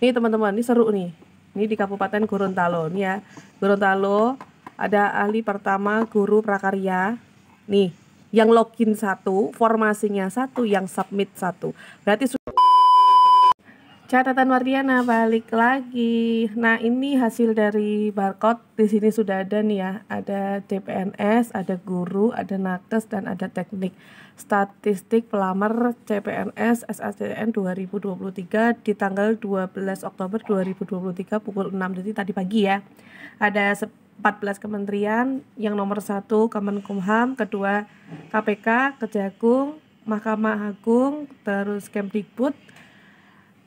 Ini teman-teman, ini seru nih. Ini di Kabupaten Gorontalo nih ya. Gorontalo ada ahli pertama guru prakarya. Nih, yang login satu, formasinya satu, yang submit satu. Berarti sudah Catatan Wardiana balik lagi. Nah, ini hasil dari barcode. Di sini sudah ada nih ya. Ada CPNS, ada guru, ada nakes dan ada teknik. Statistik pelamar CPNS SACN 2023 di tanggal 12 Oktober 2023 pukul 6. Jadi tadi pagi ya. Ada 14 kementerian, yang nomor satu Kemenkumham, kedua KPK, Kejagung, Mahkamah Agung, terus Kemdikbud,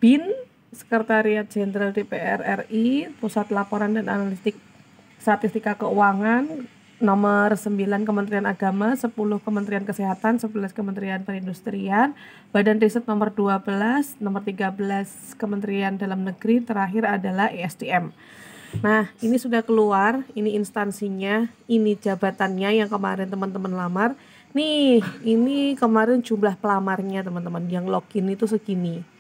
BIN Sekretariat Jenderal DPR RI Pusat Laporan dan Analistik Statistika Keuangan nomor 9 Kementerian Agama, 10 Kementerian Kesehatan, 11 Kementerian Perindustrian, Badan Riset nomor 12, nomor 13 Kementerian Dalam Negeri, terakhir adalah ESDM. Nah, ini sudah keluar, ini instansinya, ini jabatannya yang kemarin teman-teman lamar. Nih, ini kemarin jumlah pelamarnya teman-teman yang login itu segini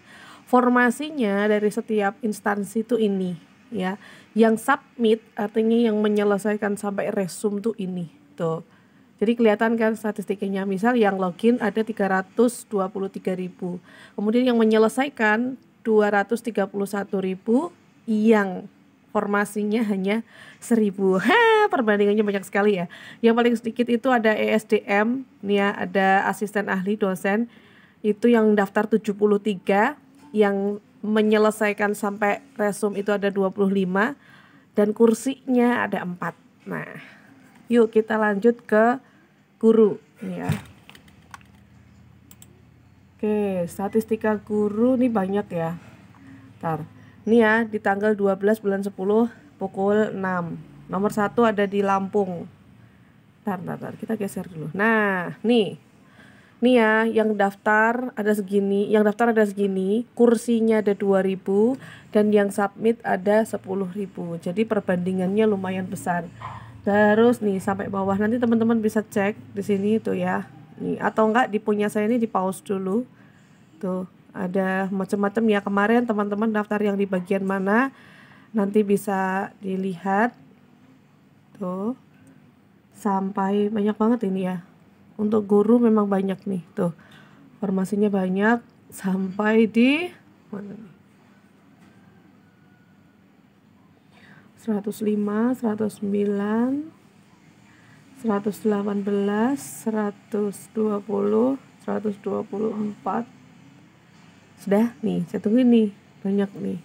formasinya dari setiap instansi itu ini ya yang submit artinya yang menyelesaikan sampai resume tuh ini tuh jadi kelihatan kan statistiknya misal yang login ada 323 ribu kemudian yang menyelesaikan 231 ribu yang formasinya hanya 1000 ha, perbandingannya banyak sekali ya yang paling sedikit itu ada ESDM nih ya ada asisten ahli dosen itu yang daftar 73 yang menyelesaikan sampai resum itu ada 25 dan kursinya ada 4. Nah, yuk kita lanjut ke guru ya. Oke, statistika guru nih banyak ya. Ntar. Ini ya di tanggal 12 bulan 10 pukul 6. Nomor 1 ada di Lampung. Ntar, ntar, ntar. Kita geser dulu. Nah, nih nih ya yang daftar ada segini yang daftar ada segini kursinya ada 2000 dan yang submit ada 10.000 jadi perbandingannya lumayan besar terus nih sampai bawah nanti teman-teman bisa cek di sini itu ya nih atau enggak di punya saya ini di pause dulu tuh ada macam-macam ya kemarin teman-teman daftar yang di bagian mana nanti bisa dilihat tuh sampai banyak banget ini ya untuk guru memang banyak nih tuh formasinya banyak sampai di mana nih 105, 109, 118, 120, 124 sudah nih saya tunggu nih banyak nih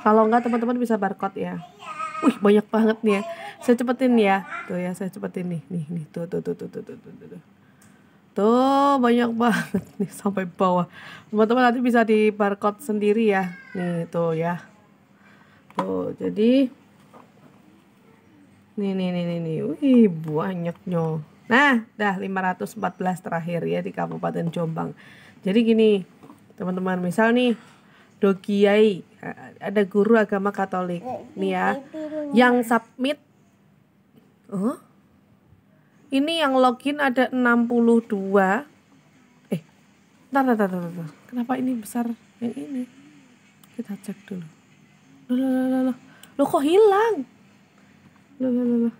kalau enggak teman-teman bisa barcode ya wih banyak banget nih ya saya cepetin ya. Tuh ya, saya cepetin nih. Nih, nih. Tuh, tuh, tuh, tuh, tuh, tuh, tuh. Tuh, tuh banyak banget nih sampai bawah. Teman-teman nanti bisa di barcode sendiri ya. Nih, tuh ya. Tuh, jadi Nih, nih, nih, nih, nih. Wih, banyaknya. Nah, dah 514 terakhir ya di Kabupaten Jombang. Jadi gini, teman-teman, misal nih Dokiai ada guru agama Katolik iya, iya, nih ya, iya, yang submit Oh? Ini yang login ada 62. Eh, ntar, ntar, ntar, ntar. Kenapa ini besar yang ini? Kita cek dulu. Loh, loh, loh, loh. Loh kok hilang? Loh, loh, loh, loh.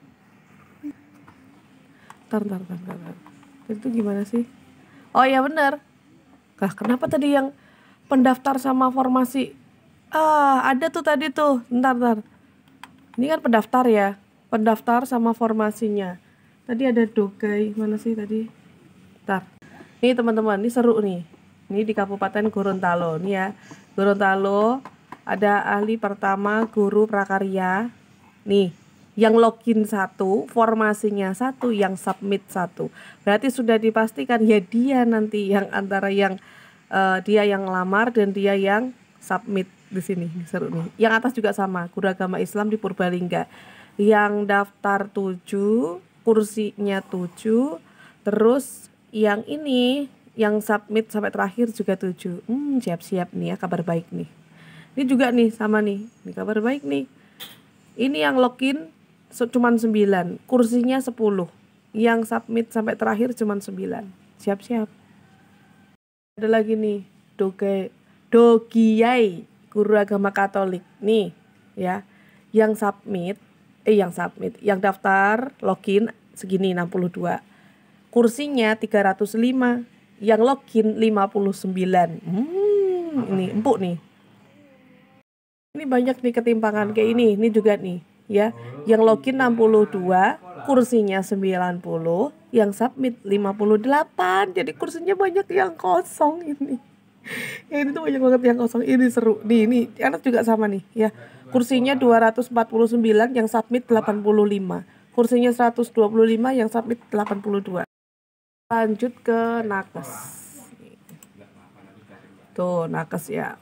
Ntar, ntar, ntar, ntar, ntar. Itu gimana sih? Oh iya bener. Nah, kenapa tadi yang pendaftar sama formasi? Ah, ada tuh tadi tuh. Ntar, ntar. Ini kan pendaftar ya pendaftar sama formasinya tadi ada dogai mana sih tadi Bentar. nih teman-teman ini seru nih ini di Kabupaten Gorontalo nih ya Gorontalo ada ahli pertama guru prakarya nih yang login satu, formasinya satu, yang submit satu. Berarti sudah dipastikan ya dia nanti yang antara yang uh, dia yang lamar dan dia yang submit di sini seru nih. Yang atas juga sama, guru agama Islam di Purbalingga yang daftar 7 kursinya 7 terus yang ini yang submit sampai terakhir juga 7 hmm siap-siap nih ya kabar baik nih ini juga nih sama nih ini kabar baik nih ini yang login cuma 9 kursinya 10 yang submit sampai terakhir cuma 9 siap-siap ada lagi nih doge Dogiyai, guru agama katolik nih ya yang submit eh yang submit, yang daftar login segini 62. Kursinya 305, yang login 59. Hmm, ini empuk nih. Ini banyak nih ketimpangan kayak ini, ini juga nih ya. Yang login 62, kursinya 90, yang submit 58. Jadi kursinya banyak yang kosong ini. Ya, ini tuh banyak banget yang kosong. Ini seru. Nih, ini anak juga sama nih ya. Kursinya 249 yang submit 85. Kursinya 125 yang submit 82. Lanjut ke nakes. Tuh, nakes ya.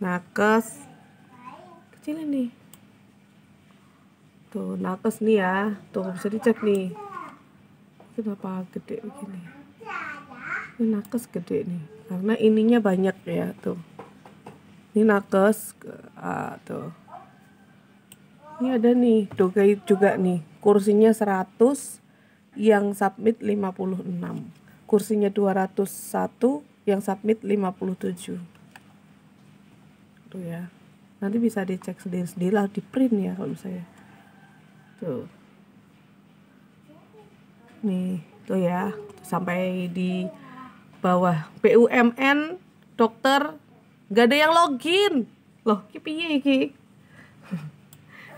Nakes. Kecil ini. Tuh, nakes nih ya. Tuh, bisa dicek nih. Kenapa gede begini? Ini nakes gede nih. Karena ininya banyak ya, tuh. Ini nakes. Ah, tuh ini ada nih dogai juga nih kursinya 100 yang submit 56 kursinya 201 yang submit 57 tuh ya nanti bisa dicek sendiri-sendiri lah di print ya kalau misalnya tuh nih tuh ya sampai di bawah BUMN dokter gak ada yang login loh kipiye iki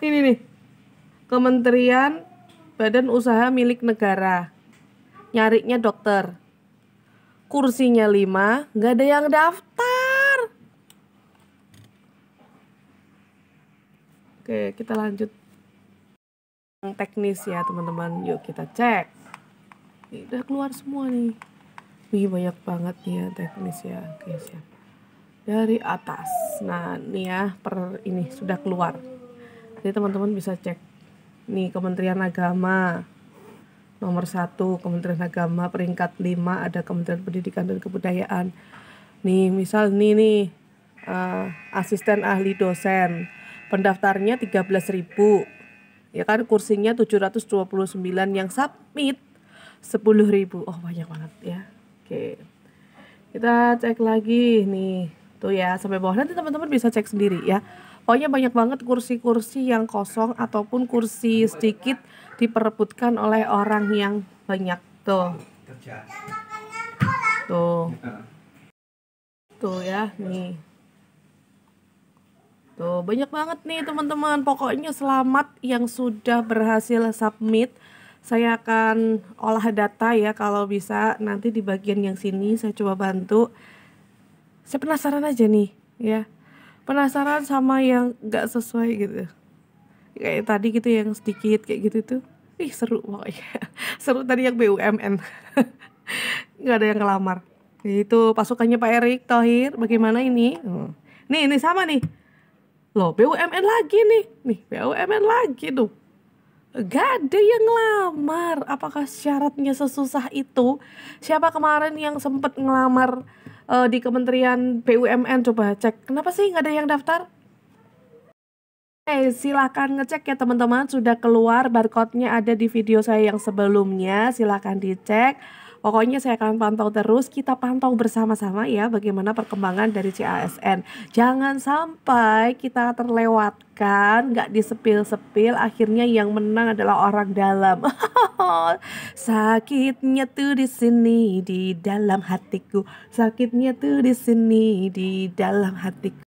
ini nih Kementerian Badan Usaha Milik Negara nyariknya dokter kursinya lima nggak ada yang daftar oke kita lanjut teknis ya teman-teman yuk kita cek ini udah keluar semua nih Wih, banyak banget nih ya teknis ya oke siap ya. dari atas nah ini ya per ini sudah keluar jadi teman-teman bisa cek nih Kementerian Agama nomor satu Kementerian Agama peringkat 5 ada Kementerian Pendidikan dan Kebudayaan. Nih misal nih nih uh, asisten ahli dosen pendaftarnya 13.000 ya kan kursinya 729 yang submit 10.000 oh banyak banget ya oke kita cek lagi nih tuh ya sampai bawah nanti teman-teman bisa cek sendiri ya Pokoknya banyak banget kursi-kursi yang kosong ataupun kursi sedikit diperebutkan oleh orang yang banyak tuh. Tuh. Tuh ya, nih. Tuh, banyak banget nih teman-teman. Pokoknya selamat yang sudah berhasil submit saya akan olah data ya kalau bisa nanti di bagian yang sini saya coba bantu saya penasaran aja nih ya penasaran sama yang gak sesuai gitu kayak tadi gitu yang sedikit kayak gitu tuh ih seru pokoknya seru tadi yang BUMN nggak ada yang ngelamar itu pasukannya Pak Erik Tohir bagaimana ini hmm. nih ini sama nih loh BUMN lagi nih nih BUMN lagi tuh Gak ada yang ngelamar Apakah syaratnya sesusah itu Siapa kemarin yang sempet ngelamar uh, di Kementerian BUMN coba cek kenapa sih nggak ada yang daftar Oke, eh, silahkan ngecek ya teman-teman sudah keluar barcode-nya ada di video saya yang sebelumnya silahkan dicek Pokoknya saya akan pantau terus, kita pantau bersama-sama ya bagaimana perkembangan dari CASN. Jangan sampai kita terlewatkan, nggak disepil-sepil, akhirnya yang menang adalah orang dalam. Oh, Sakitnya tuh di sini di dalam hatiku. Sakitnya tuh di sini di dalam hatiku.